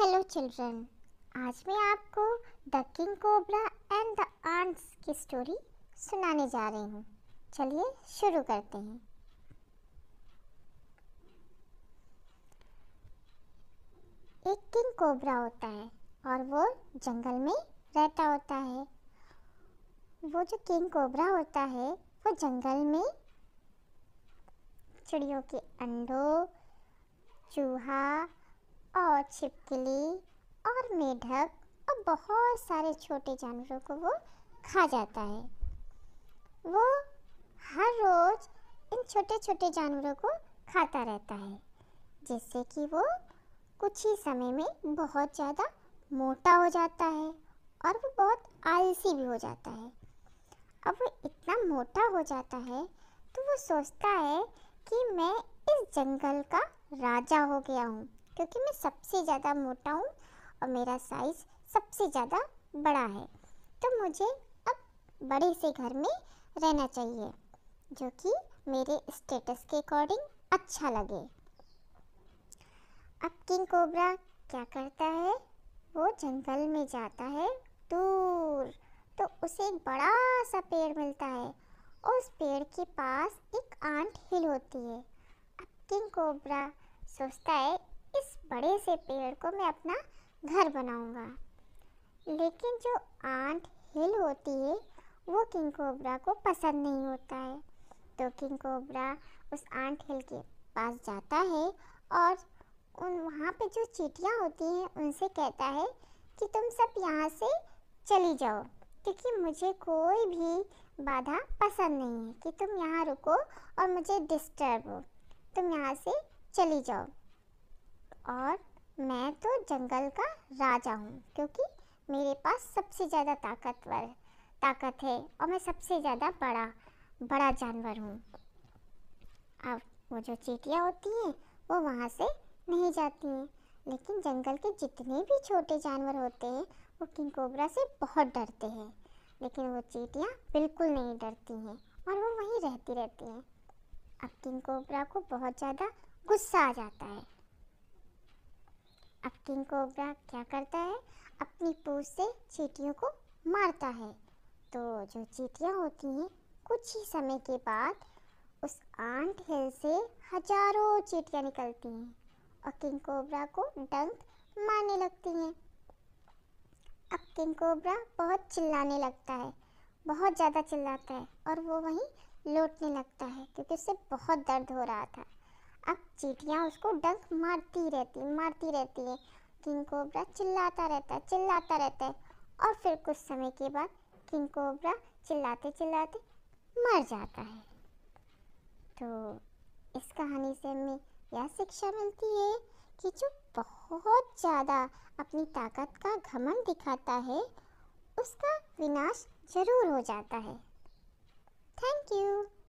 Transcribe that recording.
hello children आज मैं आपको the king cobra and the ants की स्टोरी सुनाने जा रही हूँ चलिए शुरू करते हैं एक किंग कोबरा होता है और वो जंगल में रहता होता है वो जो किंग कोबरा होता है वो जंगल में चिड़ियों के अंडों चूहा और छिपकली और मेढक और बहुत सारे छोटे जानवरों को वो खा जाता है वो हर रोज़ इन छोटे छोटे जानवरों को खाता रहता है जिससे कि वो कुछ ही समय में बहुत ज़्यादा मोटा हो जाता है और वो बहुत आलसी भी हो जाता है अब वो इतना मोटा हो जाता है तो वो सोचता है कि मैं इस जंगल का राजा हो गया हूँ क्योंकि मैं सबसे ज़्यादा मोटा हूँ और मेरा साइज़ सबसे ज़्यादा बड़ा है तो मुझे अब बड़े से घर में रहना चाहिए जो कि मेरे स्टेटस के अकॉर्डिंग अच्छा लगे अब किंग कोबरा क्या करता है वो जंगल में जाता है दूर तो उसे एक बड़ा सा पेड़ मिलता है और उस पेड़ के पास एक आंट हिल होती है अब किंग कोबरा सोचता है बड़े से पेड़ को मैं अपना घर बनाऊंगा लेकिन जो आंट हिल होती है वो किंग कोबरा को पसंद नहीं होता है तो किंग कोबरा उस आंट हिल के पास जाता है और उन वहाँ पे जो चीटियाँ होती हैं उनसे कहता है कि तुम सब यहाँ से चली जाओ क्योंकि मुझे कोई भी बाधा पसंद नहीं है कि तुम यहाँ रुको और मुझे डिस्टर्ब हो तुम यहाँ से चली जाओ और मैं तो जंगल का राजा हूँ क्योंकि मेरे पास सबसे ज़्यादा ताकतवर ताकत है और मैं सबसे ज़्यादा बड़ा बड़ा जानवर हूँ अब वो जो चीटियाँ होती हैं वो वहाँ से नहीं जाती हैं लेकिन जंगल के जितने भी छोटे जानवर होते हैं वो किंग कोबरा से बहुत डरते हैं लेकिन वो चीटियाँ बिल्कुल नहीं डरती हैं और वो वहीं रहती रहती हैं अब किंग कोबरा को बहुत ज़्यादा गुस्सा आ जाता है अब किंग कोबरा क्या करता है अपनी पूछ से चीटियों को मारता है तो जो चीटियाँ होती हैं कुछ ही समय के बाद उस आंट हिल से हजारों चीटियाँ निकलती हैं और किंग कोबरा को डंक मारने लगती हैं अब किंग कोबरा बहुत चिल्लाने लगता है बहुत ज़्यादा चिल्लाता है और वो वहीं लौटने लगता है क्योंकि उसे बहुत दर्द हो रहा था अब चीटियाँ उसको डंक मारती रहती मारती रहती है किंग कोबरा चिल्लाता रहता है चिल्लाता रहता है और फिर कुछ समय के बाद किंग कोबरा चिल्लाते चिल्लाते मर जाता है तो इस कहानी से हमें यह शिक्षा मिलती है कि जो बहुत ज़्यादा अपनी ताकत का घमंड दिखाता है उसका विनाश जरूर हो जाता है थैंक यू